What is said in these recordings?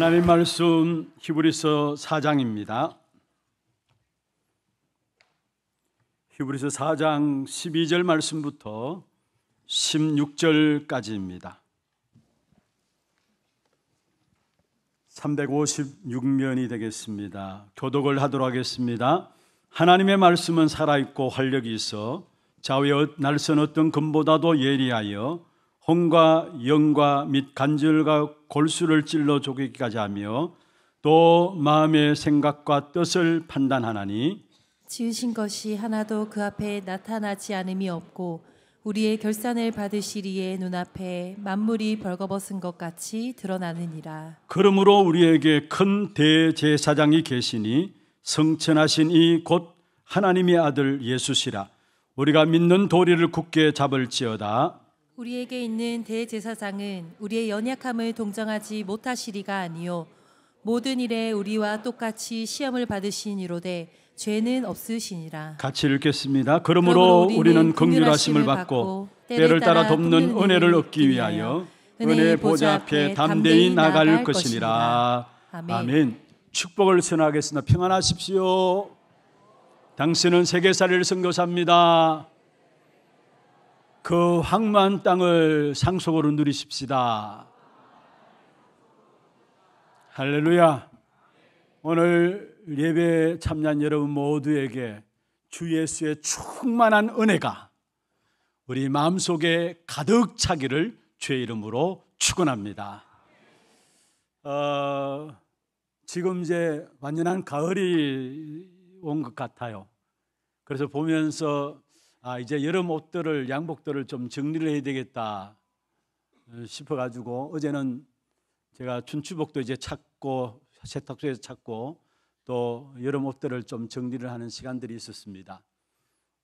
하나님 말씀 히브리서 4장입니다. 히브리서 4장 12절 말씀부터 16절까지입니다. 356면이 되겠습니다. 교독을 하도록 하겠습니다. 하나님의 말씀은 살아있고 활력이 있어 좌우의 어, 날선 어떤 금보다도 예리하여 혼과 영과 및 간절과 골수를 찔러 조이기까지 하며 또 마음의 생각과 뜻을 판단하나니 지으신 것이 하나도 그 앞에 나타나지 않음이 없고 우리의 결산을 받으시리에 눈앞에 만물이 벌거벗은 것 같이 드러나느니라. 그러므로 우리에게 큰 대제사장이 계시니 성천하신 이 곧 하나님의 아들 예수시라. 우리가 믿는 도리를 굳게 잡을지어다. 우리에게 있는 대제사장은 우리의 연약함을 동정하지 못하시리가 아니요 모든 일에 우리와 똑같이 시험을 받으신 이로되 죄는 없으시니라. 같이 읽겠습니다. 그러므로, 그러므로 우리는 긍휼하심을 받고 때를 따라 돕는 은혜를 얻기 위하여 은혜의 보좌 앞에 담대히 나갈 것이니라. 아멘. 아멘. 축복을 선하겠습니다. 평안하십시오. 당신은 세계사를 선교사입니다. 그 황만 땅을 상속으로 누리십시다. 할렐루야. 오늘 예배 참여한 여러분 모두에게 주 예수의 충만한 은혜가 우리 마음속에 가득 차기를 주의 이름으로 축원합니다. 어, 지금 이제 완전한 가을이 온 것 같아요. 그래서 보면서 아 이제 여름 옷들을 양복들을 좀 정리를 해야 되겠다 어, 싶어가지고 어제는 제가 춘추복도 이제 찾고 세탁소에서 찾고 또 여름 옷들을 좀 정리를 하는 시간들이 있었습니다.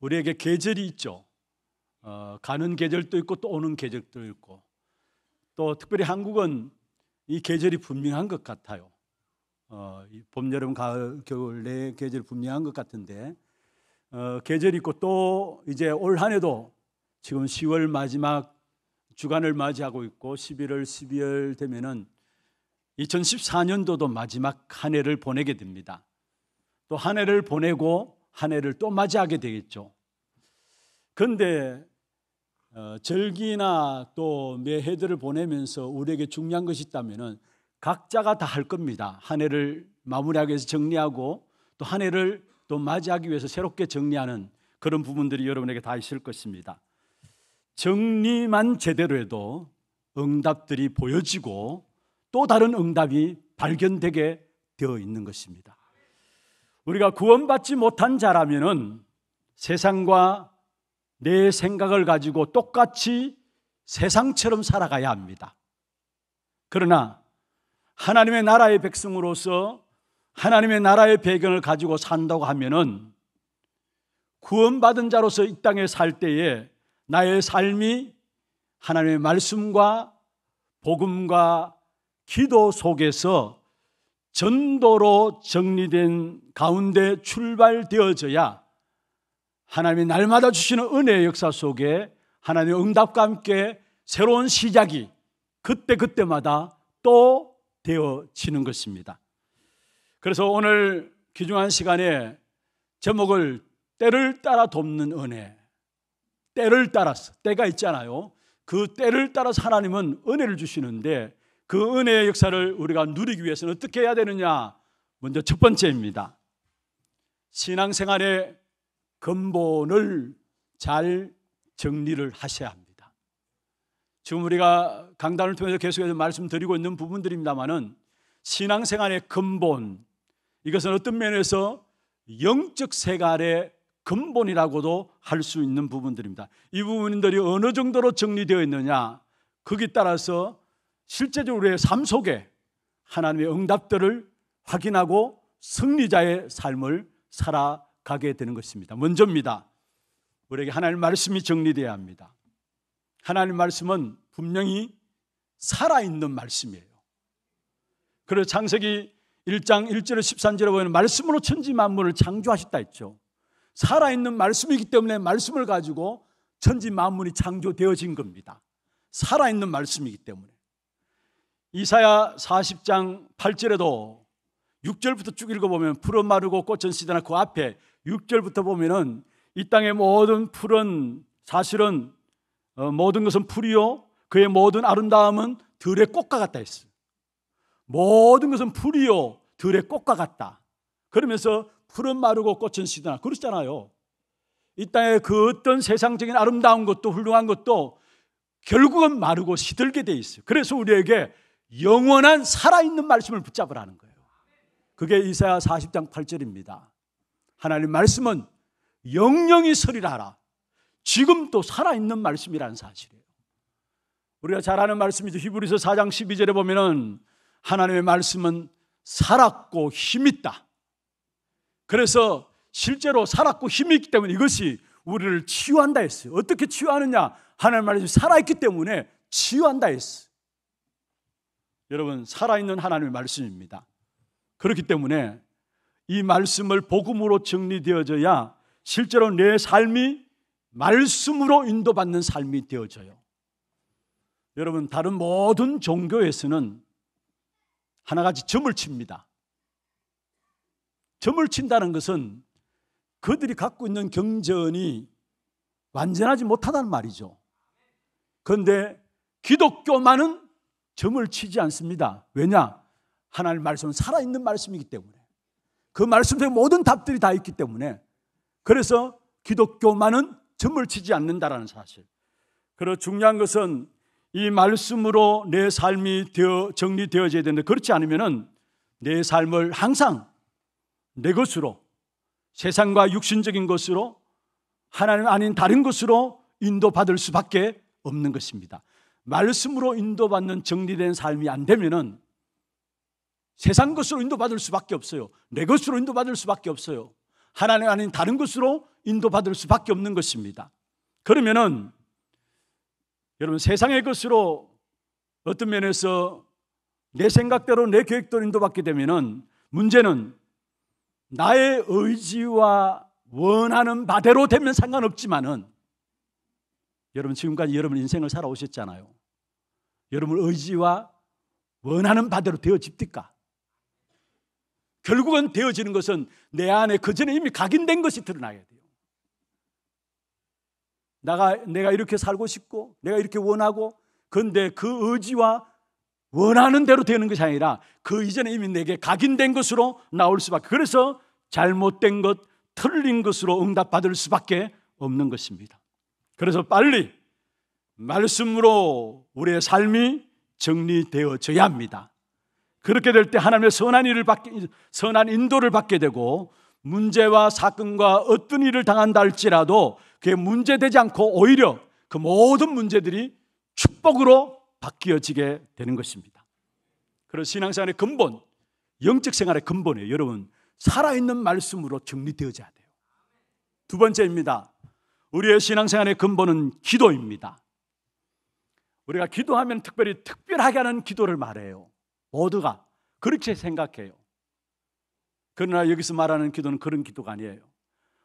우리에게 계절이 있죠. 어, 가는 계절도 있고 또 오는 계절도 있고 또 특별히 한국은 이 계절이 분명한 것 같아요. 어, 봄, 여름, 가을, 겨울 내 계절 분명한 것 같은데 어, 계절 이 있고 또 이제 올 한해도 지금 10월 마지막 주간을 맞이하고 있고 11월 12월 되면은 2014년도도 마지막 한 해를 보내게 됩니다. 또 한 해를 보내고 한 해를 또 맞이하게 되겠죠. 그런데 어, 절기나 또 매해들을 보내면서 우리에게 중요한 것이 있다면은 각자가 다 할 겁니다. 한 해를 마무리하기 위해서 정리하고 또 한 해를 또 맞이하기 위해서 새롭게 정리하는 그런 부분들이 여러분에게 다 있을 것입니다. 정리만 제대로 해도 응답들이 보여지고 또 다른 응답이 발견되게 되어 있는 것입니다. 우리가 구원받지 못한 자라면은 세상과 내 생각을 가지고 똑같이 세상처럼 살아가야 합니다. 그러나 하나님의 나라의 백성으로서 하나님의 나라의 배경을 가지고 산다고 하면은 구원받은 자로서 이 땅에 살 때에 나의 삶이 하나님의 말씀과 복음과 기도 속에서 전도로 정리된 가운데 출발되어져야 하나님이 날마다 주시는 은혜의 역사 속에 하나님의 응답과 함께 새로운 시작이 그때그때마다 또 되어지는 것입니다. 그래서 오늘 귀중한 시간에 제목을 때를 따라 돕는 은혜. 때를 따라서 때가 있잖아요. 그 때를 따라서 하나님은 은혜를 주시는데 그 은혜의 역사를 우리가 누리기 위해서는 어떻게 해야 되느냐? 먼저 첫 번째입니다. 신앙생활의 근본을 잘 정리를 하셔야 합니다. 지금 우리가 강단을 통해서 계속해서 말씀드리고 있는 부분들입니다만은 신앙생활의 근본, 이것은 어떤 면에서 영적 세갈의 근본이라고도 할 수 있는 부분들입니다. 이 부분들이 어느 정도로 정리되어 있느냐, 거기 따라서 실제적으로 우리의 삶 속에 하나님의 응답들을 확인하고 승리자의 삶을 살아가게 되는 것입니다. 먼저입니다. 우리에게 하나님 말씀이 정리되어야 합니다. 하나님 말씀은 분명히 살아있는 말씀이에요. 그래서 창세기 1장 1절에 13절에 보면 말씀으로 천지 만물을 창조하셨다 했죠. 살아있는 말씀이기 때문에 말씀을 가지고 천지 만물이 창조되어진 겁니다. 살아있는 말씀이기 때문에. 이사야 40장 8절에도 6절부터 쭉 읽어보면 푸른 마르고 꽃은 시드나 그 앞에 6절부터 보면은 이 땅의 모든 풀은 사실은 어, 모든 것은 풀이요 그의 모든 아름다움은 들의 꽃과 같다 했어요. 모든 것은 풀이요 들의 꽃과 같다. 그러면서 풀은 마르고 꽃은 시드나 그렇잖아요. 이 땅의 그 어떤 세상적인 아름다운 것도 훌륭한 것도 결국은 마르고 시들게 돼 있어요. 그래서 우리에게 영원한 살아있는 말씀을 붙잡으라는 거예요. 그게 이사야 40장 8절입니다. 하나님 말씀은 영영이 서리라 하라. 지금도 살아있는 말씀이라는 사실이에요. 우리가 잘 아는 말씀이죠. 히브리서 4장 12절에 보면은 하나님의 말씀은 살았고 힘있다. 그래서 실제로 살았고 힘이 있기 때문에 이것이 우리를 치유한다 했어요. 어떻게 치유하느냐? 하나님 말씀이 살아있기 때문에 치유한다 했어요. 여러분, 살아있는 하나님의 말씀입니다. 그렇기 때문에 이 말씀을 복음으로 정리되어져야 실제로 내 삶이 말씀으로 인도받는 삶이 되어져요. 여러분, 다른 모든 종교에서는 하나 가지 점을 칩니다. 점을 친다는 것은 그들이 갖고 있는 경전이 완전하지 못하다는 말이죠. 그런데 기독교만은 점을 치지 않습니다. 왜냐? 하나님 말씀은 살아있는 말씀이기 때문에. 그 말씀에 모든 답들이 다 있기 때문에. 그래서 기독교만은 점을 치지 않는다라는 사실. 그리고 중요한 것은 이 말씀으로 내 삶이 되어 정리되어져야 되는데 그렇지 않으면은 내 삶을 항상 내 것으로 세상과 육신적인 것으로 하나님 아닌 다른 것으로 인도받을 수밖에 없는 것입니다. 말씀으로 인도받는 정리된 삶이 안 되면은 세상 것으로 인도받을 수밖에 없어요. 내 것으로 인도받을 수밖에 없어요. 하나님 아닌 다른 것으로 인도받을 수밖에 없는 것입니다. 그러면은 여러분 세상의 것으로 어떤 면에서 내 생각대로 내 계획대로 인도받게 되면 문제는 나의 의지와 원하는 바대로 되면 상관없지만은 여러분 지금까지 여러분 인생을 살아오셨잖아요. 여러분 의지와 원하는 바대로 되어집니까? 결국은 되어지는 것은 내 안에 그 전에 이미 각인된 것이 드러나야 돼요. 내가, 내가 이렇게 살고 싶고, 내가 이렇게 원하고, 근데 그 의지와 원하는 대로 되는 것이 아니라 그 이전에 이미 내게 각인된 것으로 나올 수밖에. 그래서 잘못된 것, 틀린 것으로 응답받을 수밖에 없는 것입니다. 그래서 빨리 말씀으로 우리의 삶이 정리되어져야 합니다. 그렇게 될 때 하나님의 선한 일을 받게, 선한 인도를 받게 되고 문제와 사건과 어떤 일을 당한다 할지라도 그게 문제되지 않고 오히려 그 모든 문제들이 축복으로 바뀌어지게 되는 것입니다. 그래서 신앙생활의 근본, 영적 생활의 근본에 여러분 살아있는 말씀으로 정리되어져야 돼요. 두 번째입니다. 우리의 신앙생활의 근본은 기도입니다. 우리가 기도하면 특별히 특별하게 하는 기도를 말해요. 모두가 그렇게 생각해요. 그러나 여기서 말하는 기도는 그런 기도가 아니에요.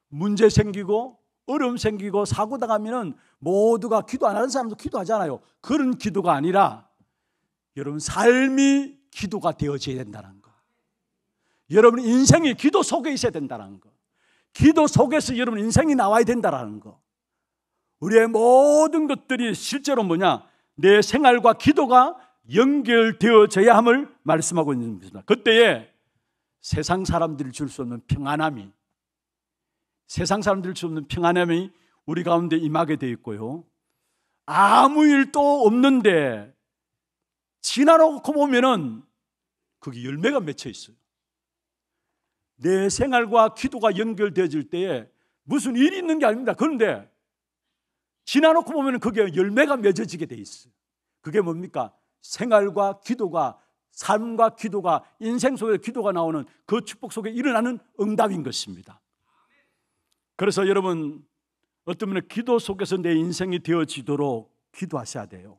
문제 생기고 어려움 생기고 사고 당하면은 모두가 기도 안 하는 사람도 기도하잖아요. 그런 기도가 아니라 여러분 삶이 기도가 되어져야 된다는 거. 여러분 인생이 기도 속에 있어야 된다는 거. 기도 속에서 여러분 인생이 나와야 된다는 거. 우리의 모든 것들이 실제로 뭐냐? 내 생활과 기도가 연결되어져야 함을 말씀하고 있는 것입니다. 그때에 세상 사람들이 줄 수 없는 평안함이 세상 사람들 수 없는 평안함이 우리 가운데 임하게 되어 있고요. 아무 일도 없는데 지나놓고 보면은 거기 열매가 맺혀 있어요. 내 생활과 기도가 연결되어질 때에 무슨 일이 있는 게 아닙니다. 그런데 지나놓고 보면 그게 열매가 맺어지게 돼 있어요. 그게 뭡니까? 생활과 기도가 삶과 기도가 인생 속에 기도가 나오는 그 축복 속에 일어나는 응답인 것입니다. 그래서 여러분 어떤 면에 기도 속에서 내 인생이 되어지도록 기도하셔야 돼요.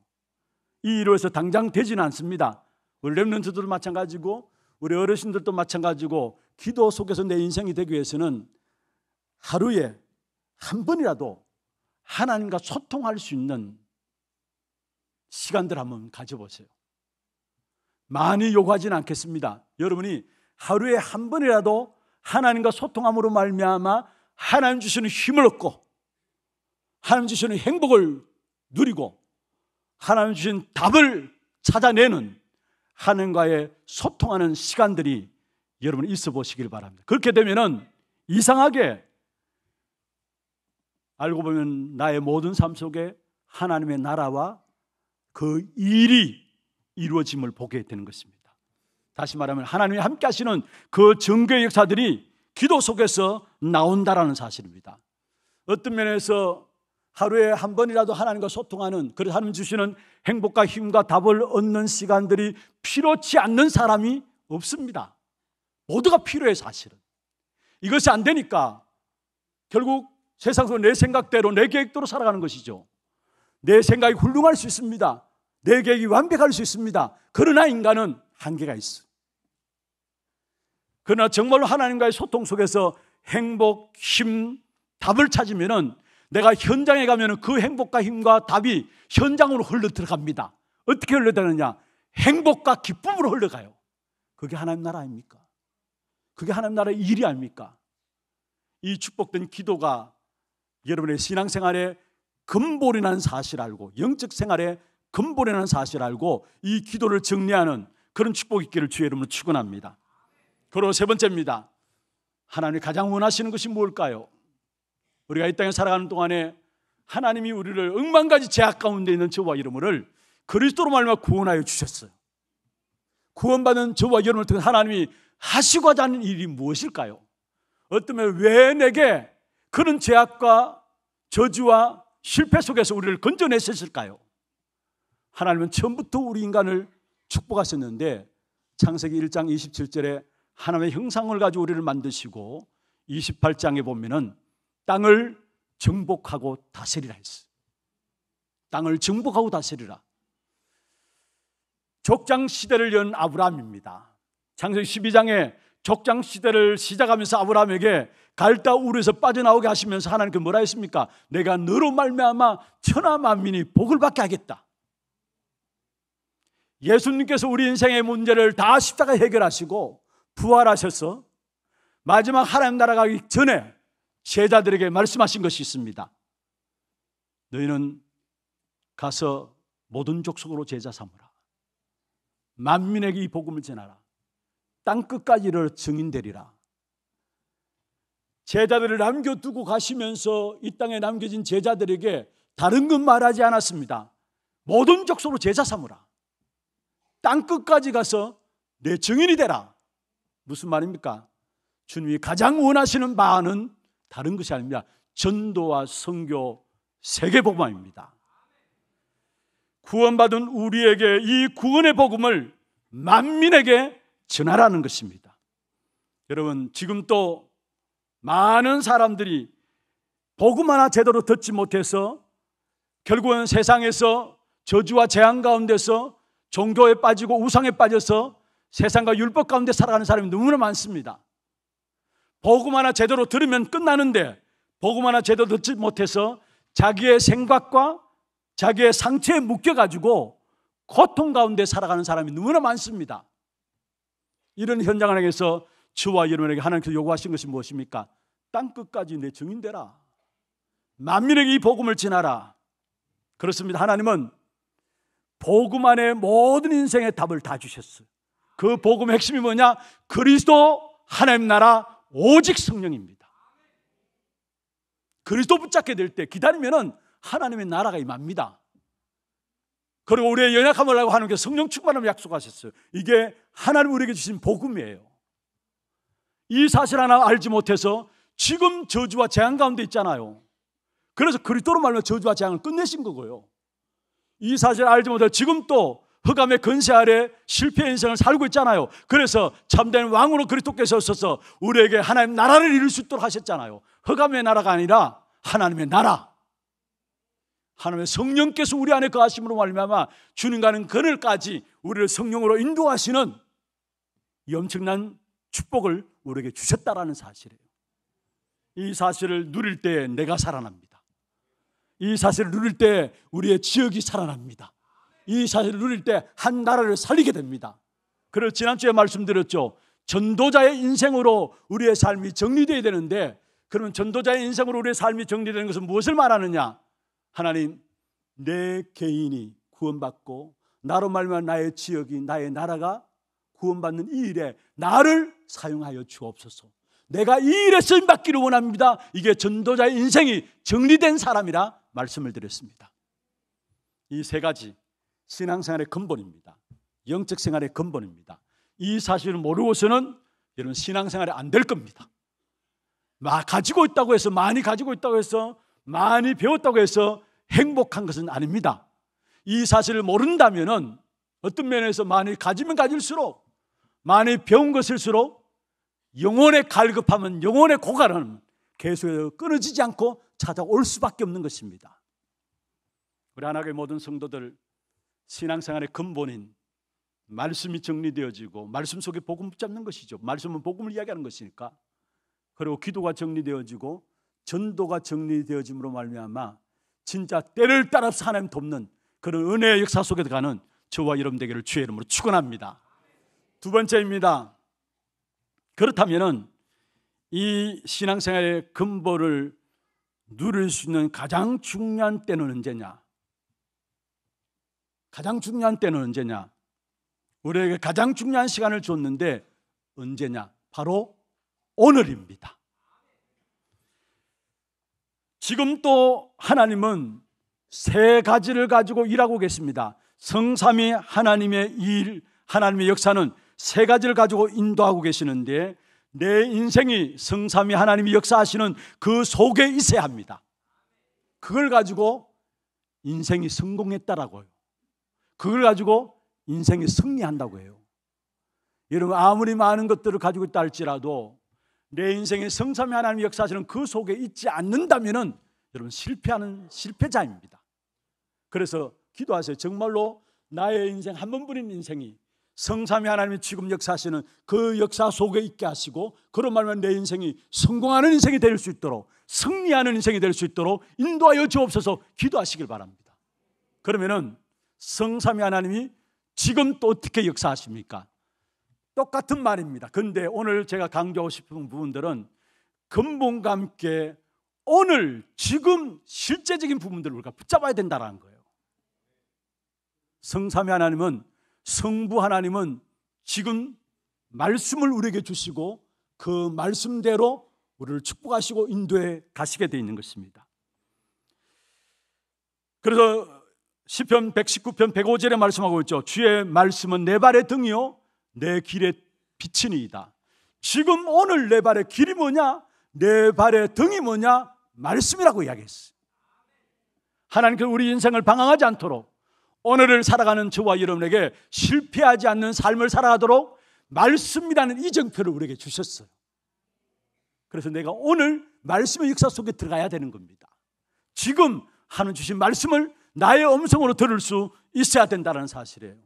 이 일로에서 당장 되지는 않습니다. 우리 랩런트들도 마찬가지고 우리 어르신들도 마찬가지고 기도 속에서 내 인생이 되기 위해서는 하루에 한 번이라도 하나님과 소통할 수 있는 시간들 한번 가져보세요. 많이 요구하지는 않겠습니다. 여러분이 하루에 한 번이라도 하나님과 소통함으로 말미암아 하나님 주시는 힘을 얻고 하나님 주시는 행복을 누리고 하나님 주신 답을 찾아내는 하나님과의 소통하는 시간들이 여러분 있어 보시길 바랍니다. 그렇게 되면은 이상하게 알고 보면 나의 모든 삶 속에 하나님의 나라와 그 일이 이루어짐을 보게 되는 것입니다. 다시 말하면 하나님이 함께 하시는 그 정교의 역사들이 기도 속에서 나온다라는 사실입니다. 어떤 면에서 하루에 한 번이라도 하나님과 소통하는 그래서 하나님 주시는 행복과 힘과 답을 얻는 시간들이 필요치 않는 사람이 없습니다. 모두가 필요해 사실은. 이것이 안 되니까 결국 세상 속 내 생각대로 내 계획대로 살아가는 것이죠. 내 생각이 훌륭할 수 있습니다. 내 계획이 완벽할 수 있습니다. 그러나 인간은 한계가 있어. 그러나 정말로 하나님과의 소통 속에서 행복, 힘, 답을 찾으면은 내가 현장에 가면은 그 행복과 힘과 답이 현장으로 흘러 들어갑니다. 어떻게 흘러가느냐? 행복과 기쁨으로 흘러가요. 그게 하나님 나라 아닙니까? 그게 하나님 나라의 일이 아닙니까? 이 축복된 기도가 여러분의 신앙생활에 근본이라는 사실 알고 영적 생활에 근본이라는 사실 알고 이 기도를 정리하는 그런 축복이 있기를 주의 이름으로 축원합니다. 그리고 세 번째입니다. 하나님이 가장 원하시는 것이 뭘까요? 우리가 이 땅에 살아가는 동안에 하나님이 우리를 억만가지 제약 가운데 있는 저와 여러분을 그리스도로 말미암아 구원하여 주셨어요. 구원받은 저와 여러분을 통해 하나님이 하시고 자는 일이 무엇일까요? 어쩌면 왜 내게 그런 제약과 저주와 실패 속에서 우리를 건져내셨을까요? 하나님은 처음부터 우리 인간을 축복하셨는데 창세기 1장 27절에 하나님의 형상을 가지고 우리를 만드시고 28장에 보면은 땅을 정복하고 다스리라 했어. 땅을 정복하고 다스리라. 족장 시대를 연 아브라함입니다. 창세기 12장에 족장 시대를 시작하면서 아브라함에게 갈다 우르에서 빠져나오게 하시면서 하나님께 뭐라 했습니까? 내가 너로 말미암아 천하 만민이 복을 받게 하겠다. 예수님께서 우리 인생의 문제를 다 십자가 해결하시고 부활하셔서 마지막 하나님 나라 가기 전에 제자들에게 말씀하신 것이 있습니다. 너희는 가서 모든 족속으로 제자 삼으라. 만민에게 이 복음을 전하라. 땅 끝까지 를 증인되리라. 제자들을 남겨두고 가시면서 이 땅에 남겨진 제자들에게 다른 건 말하지 않았습니다. 모든 족속으로 제자 삼으라. 땅 끝까지 가서 내 증인이 되라. 무슨 말입니까? 주님이 가장 원하시는 바는 다른 것이 아닙니다. 전도와 선교 세계 복음입니다. 구원받은 우리에게 이 구원의 복음을 만민에게 전하라는 것입니다. 여러분, 지금 또 많은 사람들이 복음 하나 제대로 듣지 못해서 결국은 세상에서 저주와 재앙 가운데서 종교에 빠지고 우상에 빠져서 세상과 율법 가운데 살아가는 사람이 너무나 많습니다. 복음 하나 제대로 들으면 끝나는데 복음 하나 제대로 듣지 못해서 자기의 생각과 자기의 상처에 묶여가지고 고통 가운데 살아가는 사람이 너무나 많습니다. 이런 현장 안에서 저와 여러분에게 하나님께서 요구하신 것이 무엇입니까? 땅 끝까지 내 증인 되라. 만민에게 이 복음을 전하라. 그렇습니다. 하나님은 복음 안에 모든 인생의 답을 다 주셨어요. 그 복음의 핵심이 뭐냐? 그리스도 하나님 나라 오직 성령입니다. 그리스도 붙잡게 될 때 기다리면은 하나님의 나라가 임합니다. 그리고 우리의 연약함을 알고 하는 게 성령 충만을 약속하셨어요. 이게 하나님 우리에게 주신 복음이에요. 이 사실 하나 알지 못해서 지금 저주와 재앙 가운데 있잖아요. 그래서 그리스도로 말면 저주와 재앙을 끝내신 거고요. 이 사실 알지 못해 지금 또 허감의 근세 아래 실패 인생을 살고 있잖아요. 그래서 참된 왕으로 그리스도께서 오셔서 우리에게 하나님 나라를 이룰 수 있도록 하셨잖아요. 허감의 나라가 아니라 하나님의 나라. 하나님의 성령께서 우리 안에 거하심으로 말미암아 주님과는 그늘까지 우리를 성령으로 인도하시는 이 엄청난 축복을 우리에게 주셨다라는 사실이에요. 이 사실을 누릴 때 내가 살아납니다. 이 사실을 누릴 때 우리의 지역이 살아납니다. 이 사실을 누릴 때 한 나라를 살리게 됩니다. 그래 지난주에 말씀드렸죠. 전도자의 인생으로 우리의 삶이 정리되어야 되는데 그러면 전도자의 인생으로 우리의 삶이 정리되는 것은 무엇을 말하느냐? 하나님, 내 개인이 구원받고 나로 말미 나의 지역이 나의 나라가 구원받는 이 일에 나를 사용하여 주옵소서. 내가 이 일에 쓰임 받기를 원합니다. 이게 전도자의 인생이 정리된 사람이라 말씀을 드렸습니다. 이 세 가지 신앙생활의 근본입니다. 영적 생활의 근본입니다. 이 사실을 모르고서는 여러분 신앙생활이 안 될 겁니다. 막 가지고 있다고 해서 많이 가지고 있다고 해서 많이 배웠다고 해서 행복한 것은 아닙니다. 이 사실을 모른다면은 어떤 면에서 많이 가지면 가질수록 많이 배운 것일수록 영혼의 갈급함은 영혼의 고갈은 계속해서 끊어지지 않고 찾아올 수밖에 없는 것입니다. 우리 하나의 모든 성도들 신앙생활의 근본인 말씀이 정리되어지고 말씀 속에 복음 붙잡는 것이죠. 말씀은 복음을 이야기하는 것이니까. 그리고 기도가 정리되어지고 전도가 정리되어짐으로 말미암아 진짜 때를 따라 하나님 돕는 그런 은혜의 역사 속에 가는 저와 여러분 되기를 주의 이름으로 축원합니다. 두 번째입니다. 그렇다면은 이 신앙생활의 근본을 누릴 수 있는 가장 중요한 때는 언제냐? 가장 중요한 때는 언제냐? 우리에게 가장 중요한 시간을 줬는데 언제냐? 바로 오늘입니다. 지금 또 하나님은 세 가지를 가지고 일하고 계십니다. 성삼이 하나님의 일, 하나님의 역사는 세 가지를 가지고 인도하고 계시는데 내 인생이 성삼이 하나님이 역사하시는 그 속에 있어야 합니다. 그걸 가지고 인생이 성공했다라고요. 그걸 가지고 인생이 승리한다고 해요. 여러분 아무리 많은 것들을 가지고 있다 할지라도 내 인생의 성삼위 하나님 역사하시그 속에 있지 않는다면은 여러분 실패하는 실패자입니다. 그래서 기도하세요. 정말로 나의 인생 한 번뿐인 인생이 성삼위 하나님이 지금 역사하시는 그 역사 속에 있게 하시고 그런 말면 내 인생이 성공하는 인생이 될 수 있도록 승리하는 인생이 될 수 있도록 인도하여 주옵소서 기도하시길 바랍니다. 그러면은 성삼위 하나님이 지금 또 어떻게 역사하십니까? 똑같은 말입니다. 근데 오늘 제가 강조하고 싶은 부분들은 근본과 함께 오늘 지금 실제적인 부분들을 우리가 붙잡아야 된다는 거예요. 성삼위 하나님은 성부 하나님은 지금 말씀을 우리에게 주시고 그 말씀대로 우리를 축복하시고 인도해 가시게 되어 있는 것입니다. 그래서 시편 119편 105절에 말씀하고 있죠. 주의 말씀은 내 발의 등이요 내 길의 빛이니이다. 지금 오늘 내 발의 길이 뭐냐? 내 발의 등이 뭐냐? 말씀이라고 이야기했어요. 하나님께 우리 인생을 방황하지 않도록 오늘을 살아가는 저와 여러분에게 실패하지 않는 삶을 살아가도록 말씀이라는 이정표를 우리에게 주셨어요. 그래서 내가 오늘 말씀의 역사 속에 들어가야 되는 겁니다. 지금 하는 주신 말씀을 나의 음성으로 들을 수 있어야 된다는 사실이에요.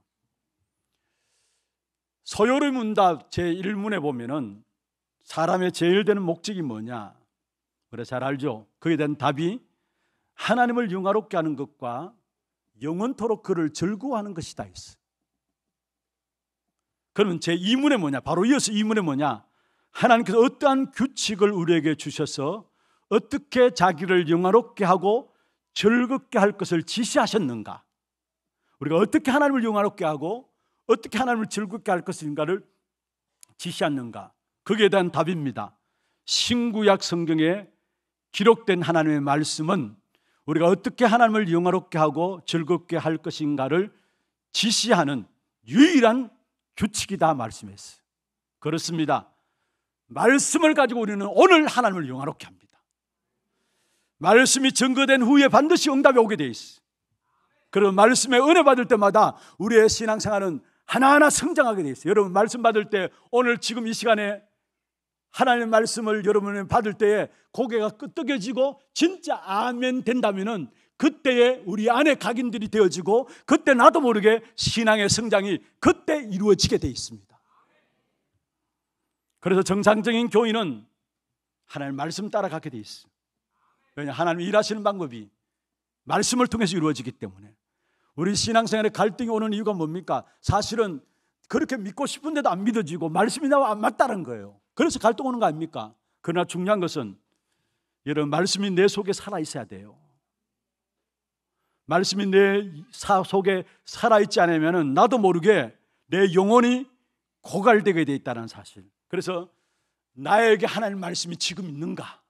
서열의 문답 제1문에 보면은 사람의 제일 되는 목적이 뭐냐? 그래 잘 알죠. 그에 대한 답이 하나님을 영화롭게 하는 것과 영원토록 그를 즐거워하는 것이다 있어. 그러면 제2문에 뭐냐? 바로 이어서 2문에 뭐냐? 하나님께서 어떠한 규칙을 우리에게 주셔서 어떻게 자기를 영화롭게 하고 즐겁게 할 것을 지시하셨는가? 우리가 어떻게 하나님을 용화롭게 하고 어떻게 하나님을 즐겁게 할 것인가를 지시하는가? 거기에 대한 답입니다. 신구약 성경에 기록된 하나님의 말씀은 우리가 어떻게 하나님을 영화롭게 하고 즐겁게 할 것인가를 지시하는 유일한 규칙이다 말씀했어요. 그렇습니다. 말씀을 가지고 우리는 오늘 하나님을 영화롭게 합니다. 말씀이 증거된 후에 반드시 응답이 오게 돼 있어. 그런 말씀에 은혜 받을 때마다 우리의 신앙생활은 하나하나 성장하게 돼있어 여러분 말씀 받을 때 오늘 지금 이 시간에 하나님의 말씀을 여러분이 받을 때에 고개가 끄덕여지고 진짜 아멘 된다면은 그때에 우리 안에 각인들이 되어지고 그때 나도 모르게 신앙의 성장이 그때 이루어지게 돼 있습니다. 그래서 정상적인 교인은 하나님 말씀 따라가게 돼 있어요. 왜냐 하나님 일하시는 방법이 말씀을 통해서 이루어지기 때문에 우리 신앙생활에 갈등이 오는 이유가 뭡니까? 사실은 그렇게 믿고 싶은데도 안 믿어지고 말씀이 나와 안 맞다는 거예요. 그래서 갈등 오는 거 아닙니까? 그러나 중요한 것은 여러분 말씀이 내 속에 살아 있어야 돼요. 말씀이 내사 속에 살아 있지 않으면 나도 모르게 내 영혼이 고갈되게 돼 있다는 사실. 그래서 나에게 하나님 말씀이 지금 있는가?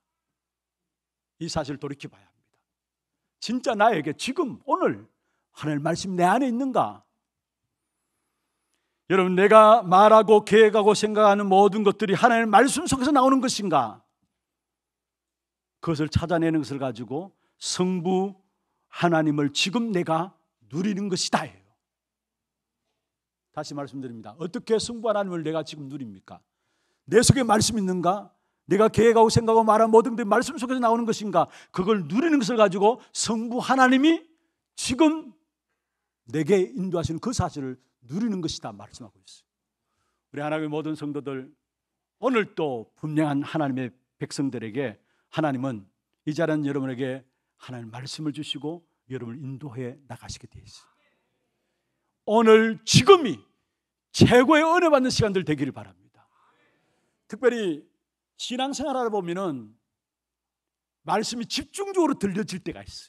이 사실을 돌이켜 봐야 합니다. 진짜 나에게 지금 오늘 하늘 말씀 내 안에 있는가? 여러분 내가 말하고 계획하고 생각하는 모든 것들이 하나님의 말씀 속에서 나오는 것인가? 그것을 찾아내는 것을 가지고 성부 하나님을 지금 내가 누리는 것이다. 예요 다시 말씀드립니다. 어떻게 성부 하나님을 내가 지금 누립니까? 내 속에 말씀 있는가? 내가 계획하고 생각하고 말한 모든 것들이 말씀 속에서 나오는 것인가? 그걸 누리는 것을 가지고 성부 하나님이 지금 내게 인도하시는 그 사실을 누리는 것이다 말씀하고 있어요. 우리 하나님의 모든 성도들 오늘 또 분명한 하나님의 백성들에게 하나님은 이 자리는 여러분에게 하나님 말씀을 주시고 여러분을 인도해 나가시게 되어 있어요. 오늘 지금이 최고의 은혜 받는 시간들 되기를 바랍니다. 특별히 신앙생활 하다 보면은 말씀이 집중적으로 들려질 때가 있어요.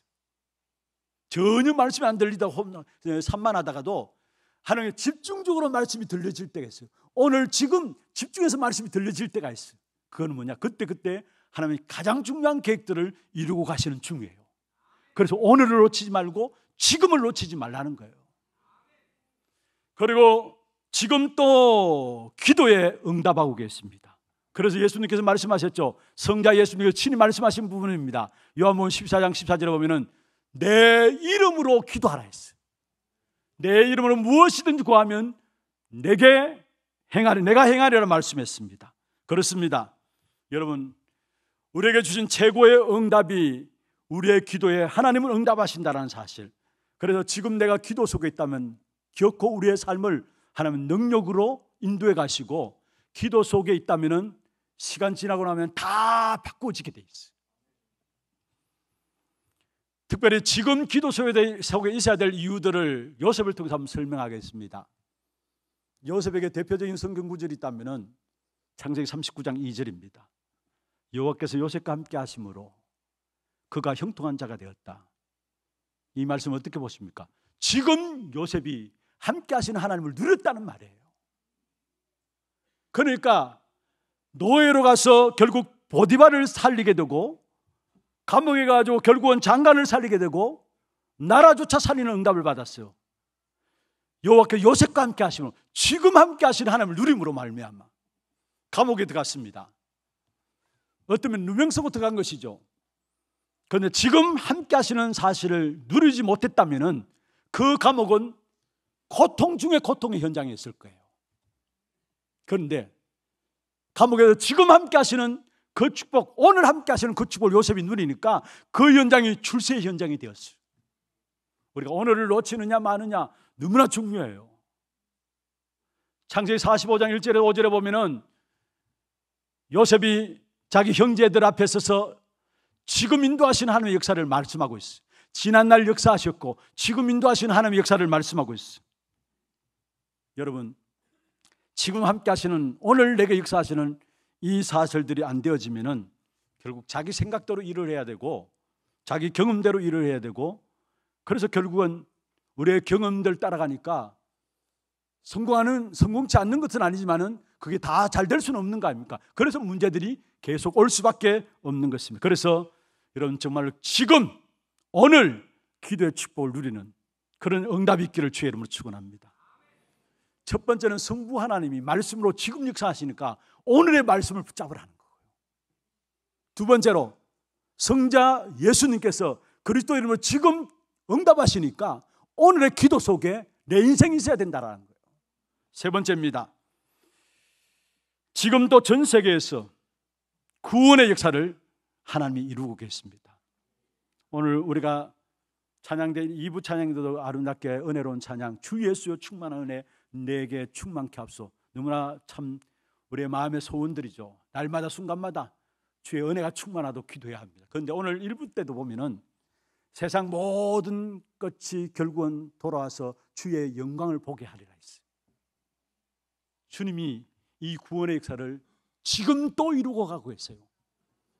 전혀 말씀이 안 들리다 예, 산만하다가도 하나님 집중적으로 말씀이 들려질 때가 있어요. 오늘 지금 집중해서 말씀이 들려질 때가 있어요. 그건 뭐냐? 그때 그때 하나님 가장 중요한 계획들을 이루고 가시는 중이에요. 그래서 오늘을 놓치지 말고 지금을 놓치지 말라는 거예요. 그리고 지금 또 기도에 응답하고 계십니다. 그래서 예수님께서 말씀하셨죠. 성자 예수님께서 친히 말씀하신 부분입니다. 요한복음 14장 14절에 보면은 내 이름으로 기도하라 했어요. 내 이름으로 무엇이든지 구하면 내게 행하리 내가 행하리라 말씀했습니다. 그렇습니다. 여러분 우리에게 주신 최고의 응답이 우리의 기도에 하나님은 응답하신다라는 사실. 그래서 지금 내가 기도 속에 있다면 결코 우리의 삶을 하나님 능력으로 인도해 가시고 기도 속에 있다면은 시간 지나고 나면 다 바꿔지게 돼 있어요. 특별히 지금 기도 속에 있어야 될 이유들을 요셉을 통해서 한번 설명하겠습니다. 요셉에게 대표적인 성경 구절이 있다면은 창세기 39장 2절입니다. 여호와께서 요셉과 함께 하심으로 그가 형통한 자가 되었다. 이 말씀 어떻게 보십니까? 지금 요셉이 함께 하시는 하나님을 누렸다는 말이에요. 그러니까 노예로 가서 결국 보디바를 살리게 되고 감옥에 가가지고 결국은 장관을 살리게 되고 나라조차 살리는 응답을 받았어요. 여호와께 요셉과 함께 하시면 지금 함께 하시는 하나님을 누림으로 말미암아 감옥에 들어갔습니다. 어쩌면 누명성으로 들어간 것이죠. 그런데 지금 함께 하시는 사실을 누리지 못했다면 그 감옥은 고통 중에 고통의 현장에 있을 거예요. 그런데 감옥에서 지금 함께 하시는 그 축복, 오늘 함께 하시는 그 축복을 요셉이 누리니까 그 현장이 출세의 현장이 되었어요. 우리가 오늘을 놓치느냐 마느냐 너무나 중요해요. 창세기 45장 1절에 5절에 보면은 요셉이 자기 형제들 앞에 서서 지금 인도하신 하나님의 역사를 말씀하고 있어요. 지난날 역사하셨고 지금 인도하신 하나님의 역사를 말씀하고 있어요. 여러분 지금 함께 하시는 오늘 내게 역사하시는 이사실들이안 되어지면은 결국 자기 생각대로 일을 해야 되고 자기 경험대로 일을 해야 되고 그래서 결국은 우리의 경험들 따라가니까 성공하는 성공치 않는 것은 아니지만은 그게 다 잘 될 수는 없는 거 아닙니까? 그래서 문제들이 계속 올 수밖에 없는 것입니다. 그래서 여러분 정말 지금 오늘 기도의 축복을 누리는 그런 응답이 있기를 주의 이름으로 축원합니다. 첫 번째는 성부 하나님이 말씀으로 지금 역사하시니까 오늘의 말씀을 붙잡으라는 거예요. 두 번째로 성자 예수님께서 그리스도 이름으로 지금 응답하시니까 오늘의 기도 속에 내 인생이 있어야 된다라는 거예요. 세 번째입니다. 지금도 전 세계에서 구원의 역사를 하나님이 이루고 계십니다. 오늘 우리가 찬양된 2부 찬양도 아름답게 은혜로운 찬양 주 예수여 충만한 은혜 내게 충만케 하소 너무나 참 우리의 마음의 소원들이죠. 날마다 순간마다 주의 은혜가 충만하도록 기도해야 합니다. 그런데 오늘 일부 때도 보면은 세상 모든 것이 결국은 돌아와서 주의 영광을 보게 하리라 했어요. 주님이 이 구원의 역사를 지금 또 이루고 가고 있어요.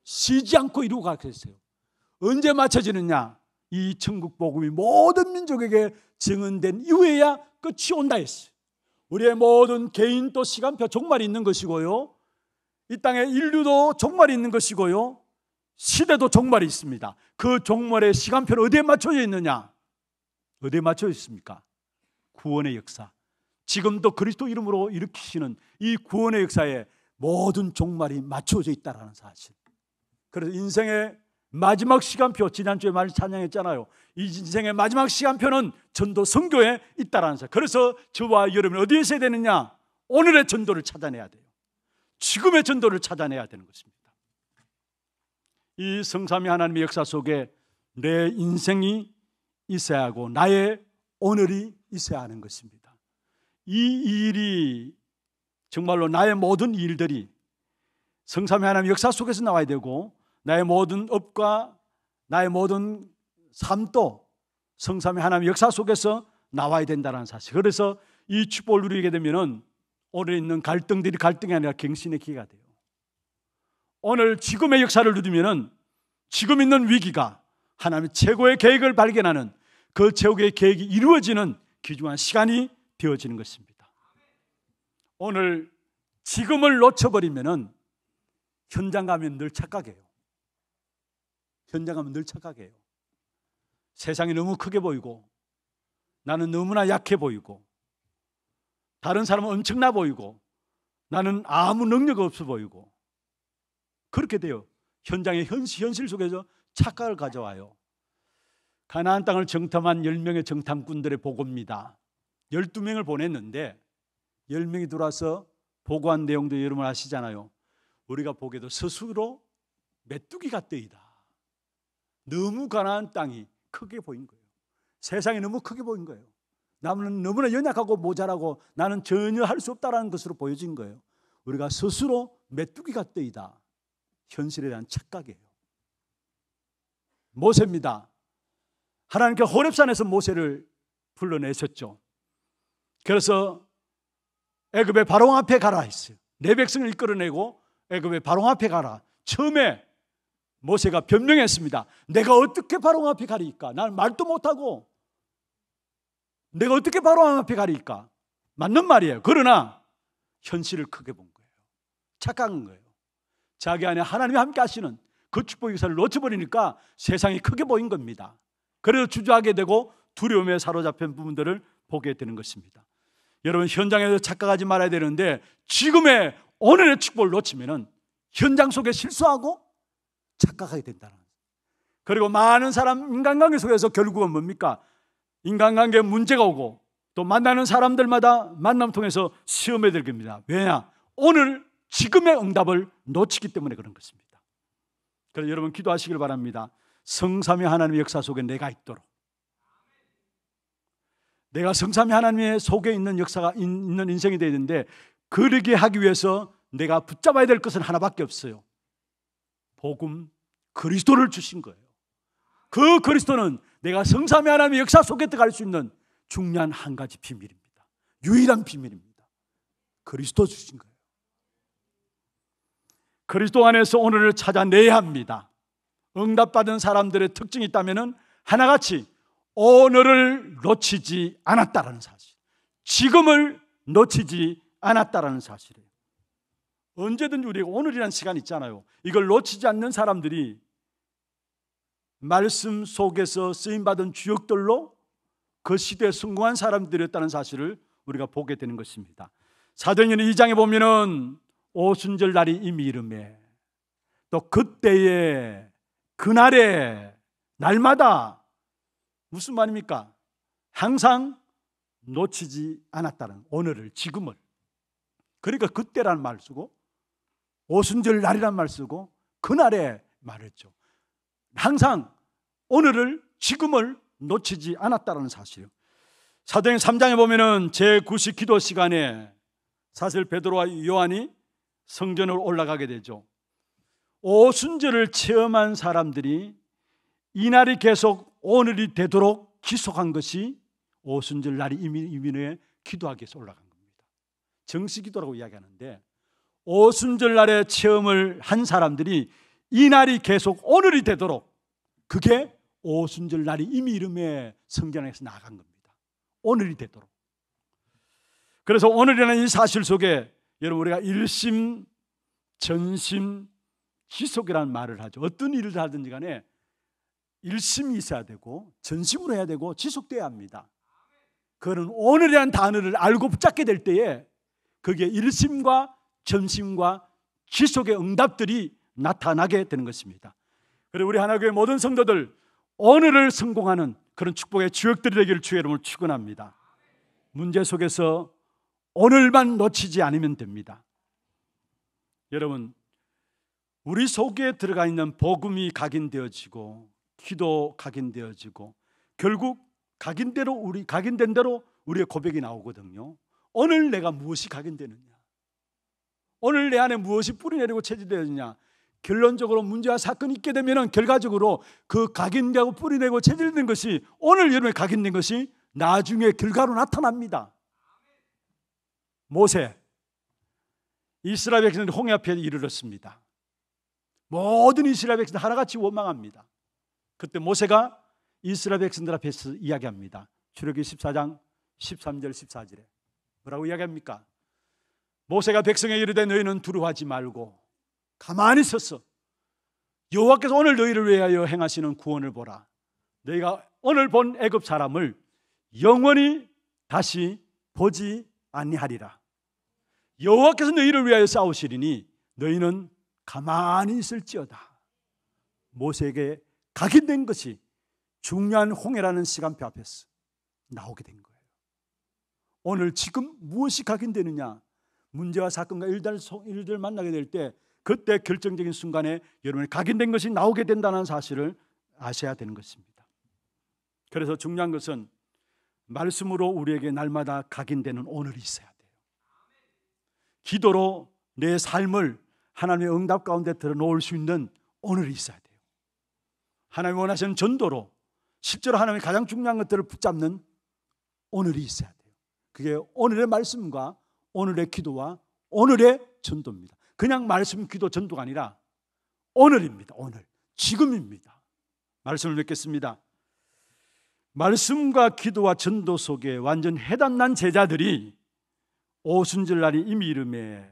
쉬지 않고 이루고 가고 있어요. 언제 맞춰지느냐? 이 천국 복음이 모든 민족에게 증언된 이후에야 끝이 온다 했어요. 우리의 모든 개인 또 시간표 정말 있는 것이고요. 이 땅에 인류도 정말 있는 것이고요. 시대도 종말 있습니다. 그 종말의 시간표는 어디에 맞춰져 있느냐? 어디에 맞춰 있습니까? 구원의 역사. 지금도 그리스도 이름으로 일으키시는 이 구원의 역사에 모든 종말이 맞춰져 있다는 사실. 그래서 인생의 마지막 시간표 지난주에 많이 찬양했잖아요. 이 인생의 마지막 시간표는 전도 선교에 있다라는 사 그래서 저와 여러분 어디에 있어야 되느냐? 오늘의 전도를 찾아내야 돼요. 지금의 전도를 찾아내야 되는 것입니다. 이 성삼위 하나님의 역사 속에 내 인생이 있어야 하고 나의 오늘이 있어야 하는 것입니다. 이 일이 정말로 나의 모든 일들이 성삼위 하나님의 역사 속에서 나와야 되고 나의 모든 업과 나의 모든 삶도 성삼의 하나님 역사 속에서 나와야 된다는 사실. 그래서 이 축복을 누리게 되면 오늘 있는 갈등들이 갈등이 아니라 갱신의 기회가 돼요. 오늘 지금의 역사를 누리면 지금 있는 위기가 하나님의 최고의 계획을 발견하는 그 최고의 계획이 이루어지는 귀중한 시간이 되어지는 것입니다. 오늘 지금을 놓쳐버리면 현장 감면늘 착각해요. 현장 하면늘 착각해요. 세상이 너무 크게 보이고 나는 너무나 약해 보이고 다른 사람은 엄청나 보이고 나는 아무 능력 없어 보이고 그렇게 돼요. 현장의 현실, 현실 속에서 착각을 가져와요. 가나안 땅을 정탐한 10명의 정탐꾼들의 보고입니다. 12명을 보냈는데 10명이 들어와서 보고한 내용도 여러분 아시잖아요. 우리가 보게도 스스로 메뚜기 같대이다. 너무 가난한 땅이 크게 보인 거예요. 세상이 너무 크게 보인 거예요. 나는 너무나 연약하고 모자라고 나는 전혀 할 수없다는 것으로 보여진 거예요. 우리가 스스로 메뚜기 같더이다. 현실에 대한 착각이에요. 모세입니다. 하나님께 호렙산에서 모세를 불러내셨죠. 그래서 애굽의 바로 앞에 가라 했어요. 내 백성을 이끌어내고 애굽의 바로 앞에 가라. 처음에 모세가 변명했습니다. 내가 어떻게 바로 앞에 가리까? 난 말도 못하고 내가 어떻게 바로 앞에 가리까? 맞는 말이에요. 그러나 현실을 크게 본 거예요. 착각한 거예요. 자기 안에 하나님이 함께 하시는 그 축복 의사를 놓쳐버리니까 세상이 크게 보인 겁니다. 그래서 주저하게 되고 두려움에 사로잡힌 부분들을 보게 되는 것입니다. 여러분 현장에서 착각하지 말아야 되는데 지금의 오늘의 축복을 놓치면 현장 속에 실수하고 착각하게 된다는 거예요. 그리고 많은 사람 인간관계 속에서 결국은 뭡니까? 인간관계 문제가 오고 또 만나는 사람들마다 만남 통해서 시험에 들깁니다. 왜냐? 오늘 지금의 응답을 놓치기 때문에 그런 것입니다. 그래서 여러분 기도하시길 바랍니다. 성삼위 하나님의 역사 속에 내가 있도록. 내가 성삼위 하나님의 속에 있는 역사가 있는 인생이 되는데 그러게 하기 위해서 내가 붙잡아야 될 것은 하나밖에 없어요. 복음 그리스도를 주신 거예요. 그 그리스도는 내가 성삼위 하나님의 역사 속에 들어갈 수 있는 중요한 한 가지 비밀입니다. 유일한 비밀입니다. 그리스도 주신 거예요. 그리스도 안에서 오늘을 찾아내야 합니다. 응답받은 사람들의 특징이 있다면 하나같이 오늘을 놓치지 않았다라는 사실. 지금을 놓치지 않았다라는 사실이에요. 언제든지 우리가 오늘이란 시간 있잖아요. 이걸 놓치지 않는 사람들이 말씀 속에서 쓰임받은 주역들로 그 시대에 성공한 사람들이었다는 사실을 우리가 보게 되는 것입니다. 사도행전 2장에 보면은 오순절 날이 이미 이름에 또 그때에 그날에 날마다 무슨 말입니까? 항상 놓치지 않았다는 오늘을 지금을 그러니까 그때라는 말 쓰고 오순절 날이란 말 쓰고 그날에 말했죠. 항상 오늘을 지금을 놓치지 않았다는 사실이요. 사도행 3장에 보면은 제9시 기도 시간에 사실 베드로와 요한이 성전을 올라가게 되죠. 오순절을 체험한 사람들이 이날이 계속 오늘이 되도록 기속한 것이 오순절 날이 이민의 기도하기 위해서 올라간 겁니다. 정식 기도라고 이야기하는데 오순절날에 체험을 한 사람들이 이 날이 계속 오늘이 되도록 그게 오순절날이 이미 이름에 성경에서 나간 겁니다. 오늘이 되도록. 그래서 오늘이라는 이 사실 속에 여러분 우리가 일심, 전심, 지속이라는 말을 하죠. 어떤 일을 하든지 간에 일심이 있어야 되고 전심으로 해야 되고 지속돼야 합니다. 그는 거 오늘이라는 단어를 알고 붙잡게 될 때에 그게 일심과 전심과 지속의 응답들이 나타나게 되는 것입니다. 그리고 우리 하나교회 모든 성도들 오늘을 성공하는 그런 축복의 주역들이 되기를 주의 이름을 축원합니다. 문제 속에서 오늘만 놓치지 않으면 됩니다. 여러분, 우리 속에 들어가 있는 복음이 각인되어지고 기도 각인되어지고 결국 각인대로 우리 각인된 대로 우리의 고백이 나오거든요. 오늘 내가 무엇이 각인되느냐? 오늘 내 안에 무엇이 뿌리내리고 체질되느냐 었 결론적으로 문제와 사건이 있게 되면 결과적으로 그 각인되고 뿌리내고 체질된 것이 오늘 여러분의 각인된 것이 나중에 결과로 나타납니다. 모세 이스라엘 백성들이 홍해 앞에 이르렀습니다. 모든 이스라엘 백성들 하나같이 원망합니다. 그때 모세가 이스라엘 백성들 앞에서 이야기합니다. 출애굽 14장 13절 14절에 뭐라고 이야기합니까? 모세가 백성에 이르되 너희는 두려워하지 말고 가만히 서서 여호와께서 오늘 너희를 위하여 행하시는 구원을 보라. 너희가 오늘 본 애굽 사람을 영원히 다시 보지 아니하리라. 여호와께서 너희를 위하여 싸우시리니 너희는 가만히 있을지어다. 모세에게 각인된 것이 중요한 홍해라는 시간표 앞에서 나오게 된 거예요. 오늘 지금 무엇이 각인되느냐? 문제와 사건과 일들, 일들 만나게 될 때 그때 결정적인 순간에 여러분이 각인된 것이 나오게 된다는 사실을 아셔야 되는 것입니다. 그래서 중요한 것은 말씀으로 우리에게 날마다 각인되는 오늘이 있어야 돼요. 기도로 내 삶을 하나님의 응답 가운데 들어놓을 수 있는 오늘이 있어야 돼요. 하나님 원하시는 전도로 실제로 하나님이 가장 중요한 것들을 붙잡는 오늘이 있어야 돼요. 그게 오늘의 말씀과 오늘의 기도와 오늘의 전도입니다. 그냥 말씀 기도 전도가 아니라 오늘입니다. 오늘. 지금입니다. 말씀을 맺겠습니다. 말씀과 기도와 전도 속에 완전 해단난 제자들이 오순절날이 이미 이름에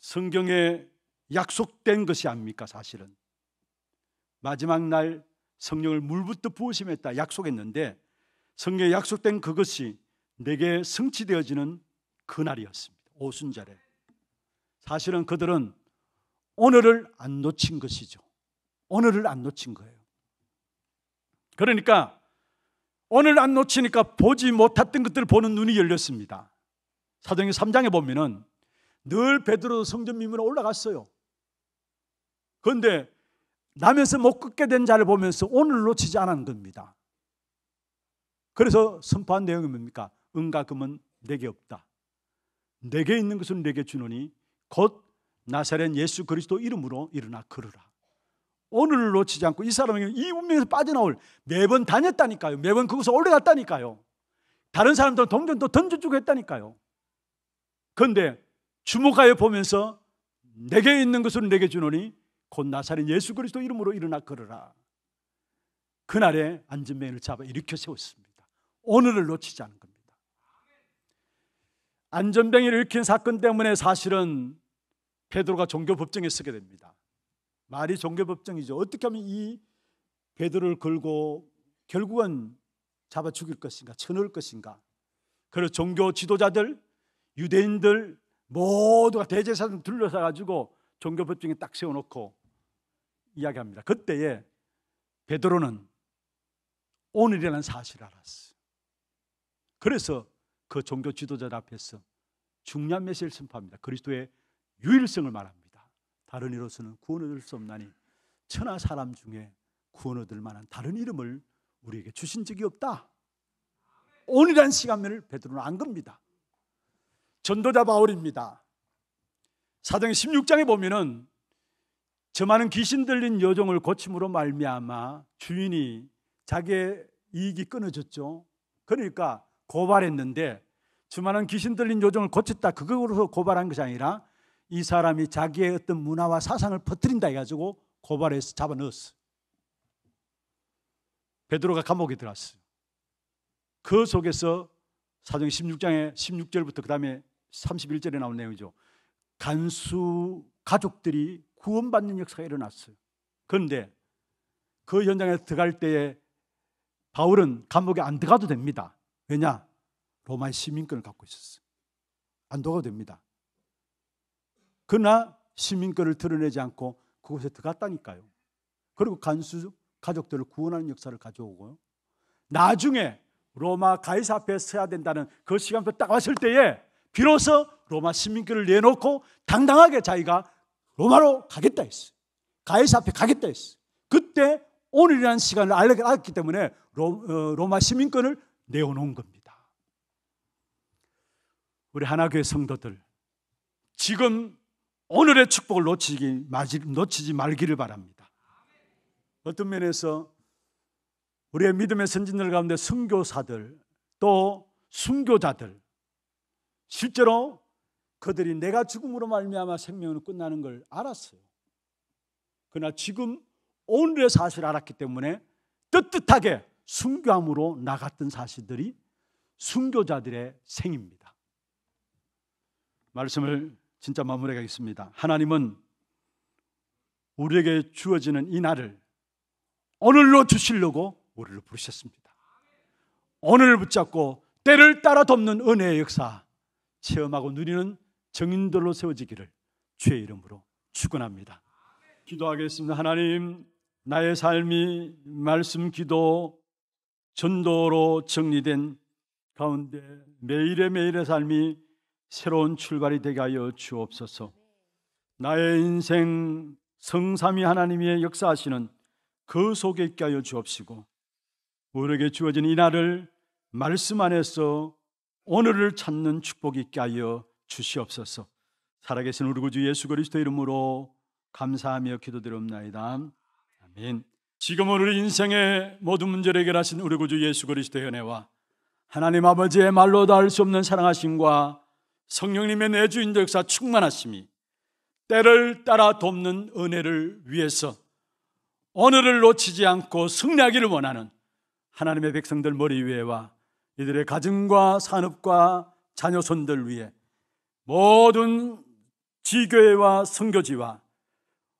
성경에 약속된 것이 아닙니까 사실은 마지막 날 성령을 물부터 부으심했다 약속했는데 성경에 약속된 그것이 내게 성취되어지는 그날이었습니다. 오순절에. 사실은 그들은 오늘을 안 놓친 것이죠. 오늘을 안 놓친 거예요. 그러니까 오늘 안 놓치니까 보지 못했던 것들을 보는 눈이 열렸습니다. 사도행 3장에 보면은 늘 베드로 성전 미문에 올라갔어요. 그런데 나면서 못끊게된 자를 보면서 오늘 놓치지 않은 겁니다. 그래서 선포한 내용이 뭡니까? 은과 금은 내게 없다. 내게 있는 것은 내게 주노니 곧 나사렛 예수 그리스도 이름으로 일어나 걸으라. 오늘을 놓치지 않고 이 사람에게 이 운명에서 빠져나올 매번 다녔다니까요. 매번 그곳에 올라갔다니까요. 다른 사람들은 동전도 던져주고 했다니까요. 그런데 주목하여 보면서 내게 있는 것은 내게 주노니 곧 나사렛 예수 그리스도 이름으로 일어나 걸으라. 그날에 안전맨을 잡아 일으켜 세웠습니다. 오늘을 놓치지 않은 겁니다. 안전병이를 일으킨 사건 때문에 사실은 베드로가 종교 법정에 쓰게 됩니다. 말이 종교 법정이죠. 어떻게 하면 이 베드로를 걸고 결국은 잡아 죽일 것인가, 쳐넣을 것인가. 그리고 종교 지도자들, 유대인들 모두가 대제사장 둘러싸 가지고 종교 법정에 딱 세워놓고 이야기합니다. 그때에 베드로는 오늘이라는 사실을 알았어. 그래서 그 종교 지도자들 앞에서 중요한 메시지를 선포합니다. 그리스도의 유일성을 말합니다. 다른 이로서는 구원 얻을 수 없나니 천하 사람 중에 구원 얻을 만한 다른 이름을 우리에게 주신 적이 없다. 오늘이란 시간면을 베드로는 안 겁니다. 전도자 바울입니다. 사도행 16장에 보면은 저 많은 귀신 들린 여종을 고침으로 말미암아 주인이 자기의 이익이 끊어졌죠. 그러니까 고발했는데 수많은 귀신 들린 요정을 고쳤다 그거로서 고발한 것이 아니라 이 사람이 자기의 어떤 문화와 사상을 퍼뜨린다 해가지고 고발해서 잡아넣었어. 베드로가 감옥에 들어갔어요. 그 속에서 사정 16장에 16절부터 그 다음에 31절에 나온 내용이죠. 간수 가족들이 구원받는 역사가 일어났어요. 그런데 그 현장에 들어갈 때에 바울은 감옥에 안 들어가도 됩니다. 왜냐? 로마의 시민권을 갖고 있었어요. 안도가 됩니다. 그러나 시민권을 드러내지 않고 그곳에 들어갔다니까요. 그리고 간수 가족들을 구원하는 역사를 가져오고요. 나중에 로마 가이사 앞에 서야 된다는 그 시간표 딱 왔을 때에 비로소 로마 시민권을 내놓고 당당하게 자기가 로마로 가겠다 했어요. 가이사 앞에 가겠다 했어요. 그때 오늘이라는 시간을 알았기 때문에 로, 어, 로마 시민권을 내어놓은 겁니다. 우리 하나교회 성도들, 지금 오늘의 축복을 놓치기, 놓치지 말기를 바랍니다. 어떤 면에서 우리의 믿음의 선진들 가운데 순교사들 또 순교자들 실제로 그들이 내가 죽음으로 말미암아 생명은 끝나는 걸 알았어요. 그러나 지금 오늘의 사실을 알았기 때문에 뜨뜻하게 순교함으로 나갔던 사실들이 순교자들의 생입니다. 말씀을 진짜 마무리하겠습니다. 하나님은 우리에게 주어지는 이 날을 오늘로 주시려고 우리를 부르셨습니다. 오늘을 붙잡고 때를 따라 돕는 은혜의 역사 체험하고 누리는 정인들로 세워지기를 주의 이름으로 축원합니다. 기도하겠습니다. 하나님, 나의 삶이 말씀 기도 전도로 정리된 가운데 매일의 매일의 삶이 새로운 출발이 되게 하여 주옵소서. 나의 인생 성삼위 하나님의 역사하시는 그 속에 있게 하여 주옵시고 우리에게 주어진 이 날을 말씀 안에서 오늘을 찾는 축복이 있게 하여 주시옵소서. 살아계신 우리 구주 예수 그리스도 이름으로 감사하며 기도드리옵다 아멘. 지금 오늘 인생의 모든 문제를 해결하신 우리 구주 예수 그리스도의 은혜와 하나님 아버지의 말로 닿을 수 없는 사랑하심과 성령님의 내주인 역사 충만하심이 때를 따라 돕는 은혜를 위해서 오늘을 놓치지 않고 승리하기를 원하는 하나님의 백성들 머리 위에와 이들의 가정과 산업과 자녀손들 위에 모든 지교회와 성교지와